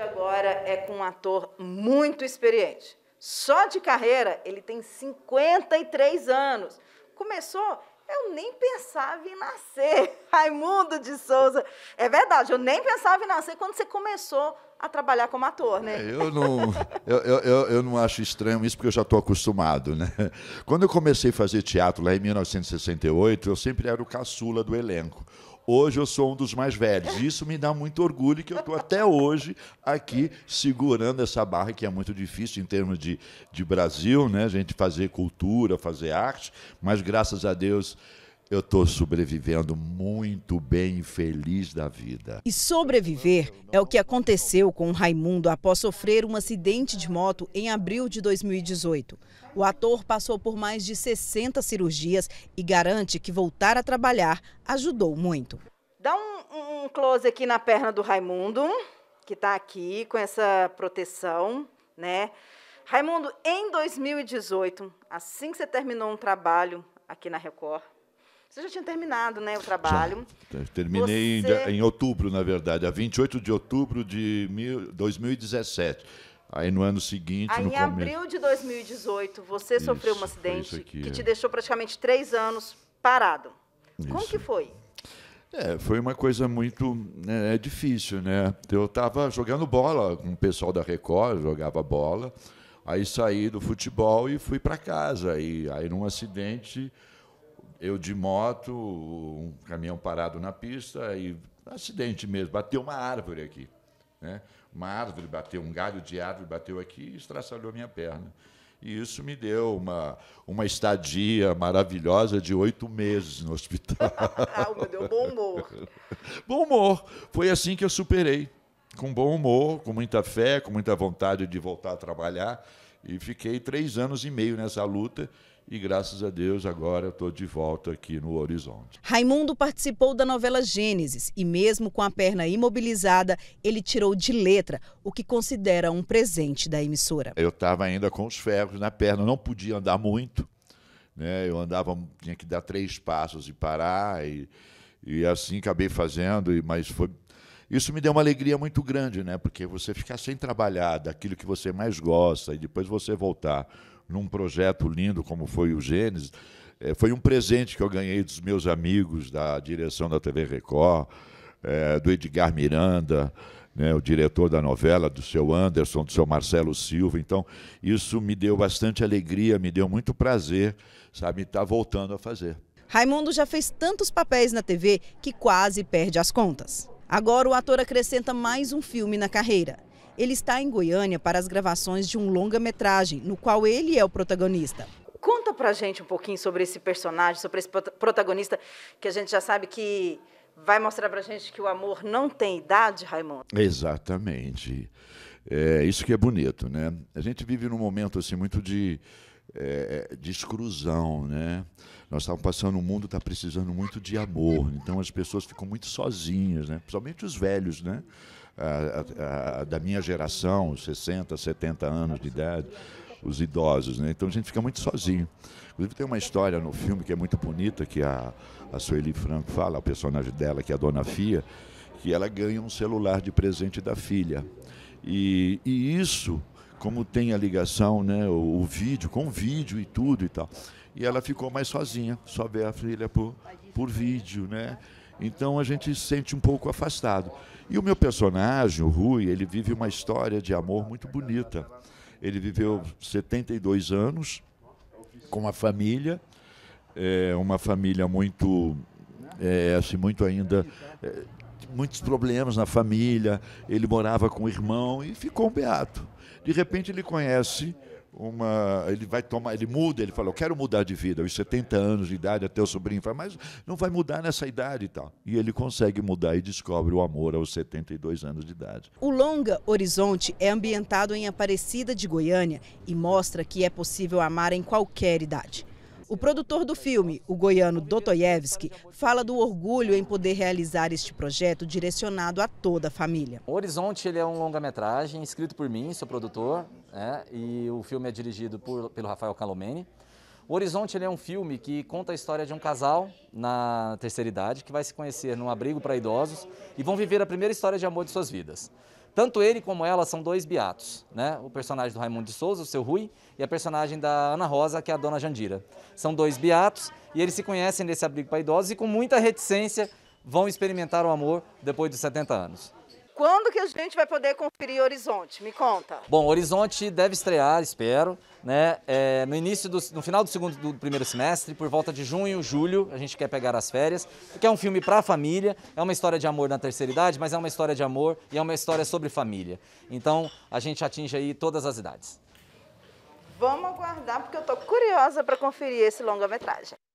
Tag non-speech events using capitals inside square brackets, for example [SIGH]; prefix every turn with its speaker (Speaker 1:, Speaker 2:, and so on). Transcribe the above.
Speaker 1: agora é com um ator muito experiente. Só de carreira, ele tem 53 anos. Começou, eu nem pensava em nascer. [LAUGHS] Raimundo de Souza. É verdade, eu nem pensava em nascer quando você começou a trabalhar como ator, né? É, eu, não,
Speaker 2: eu, eu, eu não acho estranho isso, porque eu já estou acostumado, né? Quando eu comecei a fazer teatro lá em 1968, eu sempre era o caçula do elenco. Hoje eu sou um dos mais velhos. Isso me dá muito orgulho que eu estou até hoje aqui segurando essa barra, que é muito difícil em termos de, de Brasil, né? A gente fazer cultura, fazer arte, mas graças a Deus eu estou sobrevivendo muito bem e feliz da vida. E
Speaker 1: sobreviver é o que aconteceu com Raimundo após sofrer um acidente de moto em abril de 2018. O ator passou por mais de 60 cirurgias e garante que voltar a trabalhar ajudou muito. Dá um, um close aqui na perna do Raimundo, que está aqui com essa proteção, né? Raimundo, em 2018, assim que você terminou um trabalho aqui na Record, você já tinha terminado né, o trabalho.
Speaker 2: Já. Terminei Você... em, em, outubro, na verdade, a 28 de outubro de mil, 2017. Aí no ano seguinte. Aí, em abril
Speaker 1: de 2018, você isso, sofreu um acidente aqui, que é. te deixou praticamente três anos parado. Isso. Como que foi?
Speaker 2: É, foi uma coisa muito né, é difícil, né? Eu estava jogando bola com o pessoal da Record, jogava bola. Aí saí do futebol e fui para casa. E aí, num acidente, eu de moto, um caminhão parado na pista e acidente mesmo, bateu uma árvore aqui, né? Uma árvore bateu, um galho de árvore bateu aqui e estraçalhou minha perna. E isso me deu uma, uma estadia maravilhosa de oito meses no hospital. [LAUGHS] Ah, me deu bom humor. bom humor. Foi assim que eu superei. Com bom humor, com muita fé, com muita vontade de voltar a trabalhar. E fiquei três anos e meio nessa luta e graças a Deus agora estou de volta aqui no Horizonte.
Speaker 1: Raimundo participou da novela Gênesis e, mesmo com a perna imobilizada, ele tirou de letra o que considera um presente da emissora.
Speaker 2: Eu estava ainda com os ferros na perna, não podia andar muito, né? eu andava, tinha que dar três passos e parar, e, e assim acabei fazendo, mas foi. Isso me deu uma alegria muito grande, né? Porque você ficar sem trabalhar daquilo que você mais gosta e depois você voltar num projeto lindo como foi o Gênesis, é, foi um presente que eu ganhei dos meus amigos da direção da TV Record, é, do Edgar Miranda, né, o diretor da novela, do seu Anderson, do seu Marcelo Silva. Então, isso me deu bastante alegria, me deu muito prazer, sabe, estar tá voltando a fazer.
Speaker 1: Raimundo já fez tantos papéis na TV que quase perde as contas. Agora o ator acrescenta mais um filme na carreira. Ele está em Goiânia para as gravações de um longa-metragem, no qual ele é o protagonista. Conta pra gente um pouquinho sobre esse personagem, sobre esse protagonista, que a gente já sabe que vai mostrar pra gente que o amor não tem idade, Raimundo.
Speaker 2: Exatamente. É, isso que é bonito, né? A gente vive num momento assim muito de, é, de exclusão, né? Nós estamos passando, o mundo está precisando muito de amor, então as pessoas ficam muito sozinhas, né? Principalmente os velhos, né? a, a, da minha geração, 60, 70 anos de idade, os idosos. Né? Então a gente fica muito sozinho. Inclusive tem uma história no filme que é muito bonita, que a, a Sueli Franco fala, o personagem dela, que é a Dona Fia, que ela ganha um celular de presente da filha. E, e isso, como tem a ligação, né, o, o, vídeo, com o vídeo e tudo e tal. E ela ficou mais sozinha, só vê a filha por, por vídeo, né? Então a gente se sente um pouco afastado. E o meu personagem, o Rui, ele vive uma história de amor muito bonita. Ele viveu 72 anos com a família, é, uma família muito, é, assim, muito ainda é, muitos problemas na família, ele morava com o irmão e ficou um beato. De repente ele conhece uma. Ele vai tomar, ele muda, ele fala, eu quero mudar de vida, aos 70 anos de idade, até o sobrinho fala, mas não vai mudar nessa idade e tal. E ele consegue mudar e descobre o amor aos 72 anos de idade.
Speaker 1: O Longa Horizonte é ambientado em Aparecida de Goiânia e mostra que é possível amar em qualquer idade. O produtor do filme, o goiano Dostoiévski, fala do orgulho em poder realizar este projeto direcionado a toda a família.
Speaker 3: O Horizonte ele é um longa-metragem escrito por mim, sou produtor, é, e o filme é dirigido por, pelo Rafael Calomene. O Horizonte é um filme que conta a história de um casal na terceira idade que vai se conhecer num abrigo para idosos e vão viver a primeira história de amor de suas vidas. Tanto ele como ela são dois beatos, né? O personagem do Raimundo de Souza, o seu Rui, e a personagem da Ana Rosa, que é a dona Jandira. São dois beatos e eles se conhecem nesse abrigo para idosos e com muita reticência vão experimentar o amor depois dos 70 anos.
Speaker 1: Quando que a gente vai poder conferir Horizonte? Me conta.
Speaker 3: Bom, Horizonte deve estrear, espero, né? É, no início do, no final do segundo do primeiro semestre, por volta de junho, julho, a gente quer pegar as férias, porque é um filme para a família, é uma história de amor na terceira idade, mas é uma história de amor e é uma história sobre família. Então, a gente atinge aí todas as idades.
Speaker 1: Vamos aguardar porque eu tô curiosa para conferir esse longa-metragem.